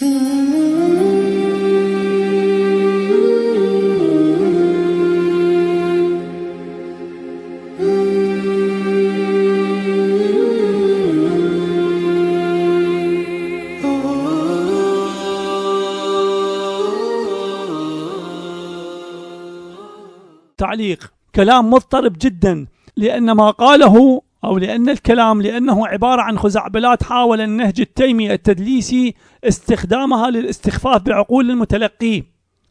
تعليق كلام مضطرب جدا لأن ما قاله أو لأن الكلام لأنه عبارة عن خزعبلات حاول النهج التيمي التدليسي استخدامها للاستخفاف بعقول المتلقي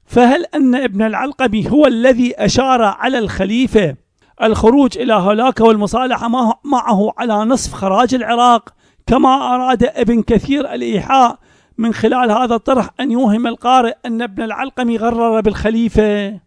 فهل أن ابن العلقبي هو الذي أشار على الخليفة الخروج إلى هولاكا والمصالحة معه على نصف خراج العراق كما أراد ابن كثير الإيحاء من خلال هذا الطرح أن يوهم القارئ أن ابن العلقمي غرر بالخليفة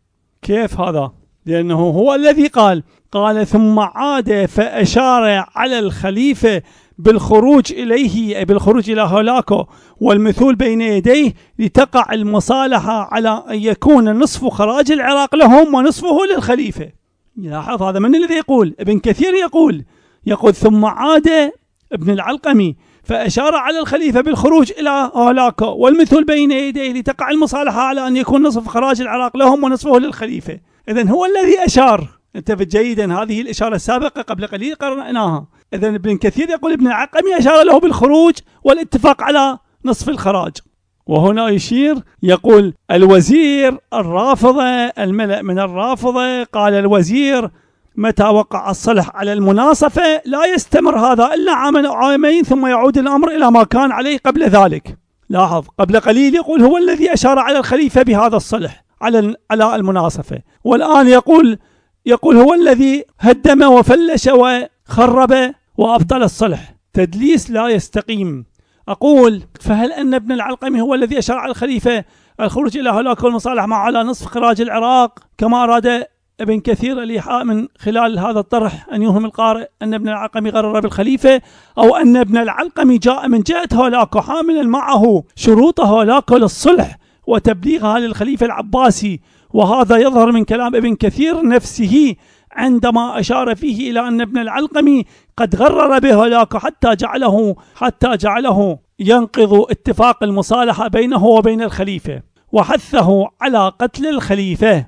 كيف هذا؟ لأنه هو الذي قال قال ثم عاد فأشار على الخليفة بالخروج إليه أي بالخروج إلى هولاكو والمثول بين يديه لتقع المصالحة على أن يكون نصف خراج العراق لهم ونصفه للخليفة لاحظ هذا من الذي يقول ابن كثير يقول يقول ثم عاد ابن العلقمي فأشار على الخليفة بالخروج إلى هولاكو والمثل بين يديه لتقع المصالحة على أن يكون نصف خراج العراق لهم ونصفه للخليفة اذا هو الذي اشار التفت جيدا هذه الاشاره السابقه قبل قليل قراناها اذا ابن كثير يقول ابن العقمي اشار له بالخروج والاتفاق على نصف الخراج وهنا يشير يقول الوزير الرافضه الملأ من الرافضه قال الوزير متى وقع الصلح على المناصفة لا يستمر هذا إلا عاما أو عامين ثم يعود الأمر إلى ما كان عليه قبل ذلك لاحظ قبل قليل يقول هو الذي أشار على الخليفة بهذا الصلح على على المناصفة والآن يقول يقول هو الذي هدم وفلش وخرب وأبطل الصلح تدليس لا يستقيم أقول فهل أن ابن العلقمي هو الذي اشرع الخليفة الخروج إلى هلاك والمصالح مع على نصف خراج العراق كما أراد ابن كثير الإيحاء من خلال هذا الطرح أن يوهم القارئ أن ابن العلقمي غرر بالخليفة أو أن ابن العلقمي جاء من جهة هولاكو حاملا معه شروط هولاكو للصلح وتبليغها للخليفة العباسي وهذا يظهر من كلام ابن كثير نفسه عندما أشار فيه إلى أن ابن العلقمي قد غرر بهلاك حتى جعله حتى جعله ينقض اتفاق المصالحة بينه وبين الخليفة وحثه على قتل الخليفة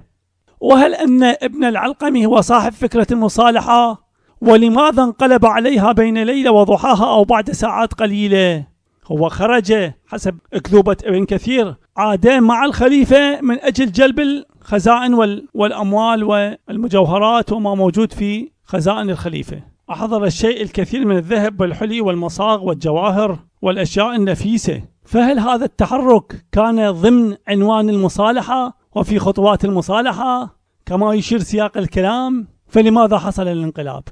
وهل أن ابن العلقمي هو صاحب فكرة المصالحة؟ ولماذا انقلب عليها بين ليلة وضحاها أو بعد ساعات قليلة؟ هو خرج حسب أكذوبة ابن كثير عاد مع الخليفة من أجل جلب الخزائن والأموال والمجوهرات وما موجود في خزائن الخليفة أحضر الشيء الكثير من الذهب والحلي والمصاغ والجواهر والأشياء النفيسة فهل هذا التحرك كان ضمن عنوان المصالحة وفي خطوات المصالحة كما يشير سياق الكلام فلماذا حصل الانقلاب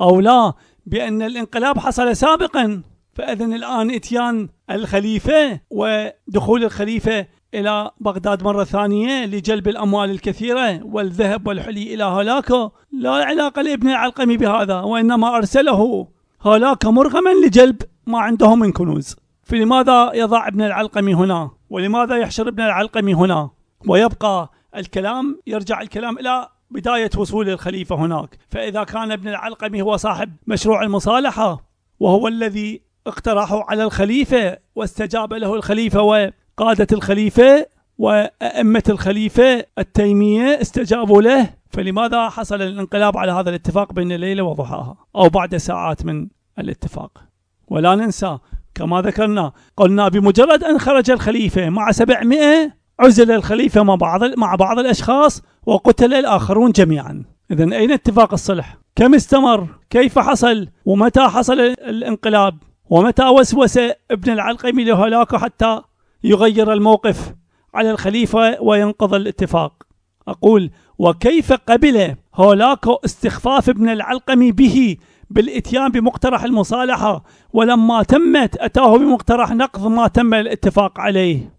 أو لا بأن الانقلاب حصل سابقا فاذا الان اتيان الخليفه ودخول الخليفه الى بغداد مره ثانيه لجلب الاموال الكثيره والذهب والحلي الى هولاكا لا علاقه لابن العلقمي بهذا وانما ارسله هولاكا مرغما لجلب ما عندهم من كنوز فلماذا يضع ابن العلقمي هنا ولماذا يحشر ابن العلقمي هنا ويبقى الكلام يرجع الكلام الى بداية وصول الخليفة هناك فإذا كان ابن العلقمي هو صاحب مشروع المصالحة وهو الذي اقترحوا على الخليفة واستجاب له الخليفة وقادة الخليفة وأئمة الخليفة التيمية استجابوا له فلماذا حصل الانقلاب على هذا الاتفاق بين الليلة وضحاها أو بعد ساعات من الاتفاق ولا ننسى كما ذكرنا قلنا بمجرد أن خرج الخليفة مع 700 عزل الخليفة مع بعض مع بعض الأشخاص وقتل الآخرون جميعا إذا أين اتفاق الصلح؟ كم استمر؟ كيف حصل؟ ومتى حصل الانقلاب؟ ومتى وسوس ابن العلقمي لهلاك حتى يغير الموقف على الخليفة وينقض الاتفاق أقول وكيف قبل هولاكو استخفاف ابن العلقمي به بالاتيان بمقترح المصالحة ولما تمت أتاه بمقترح نقض ما تم الاتفاق عليه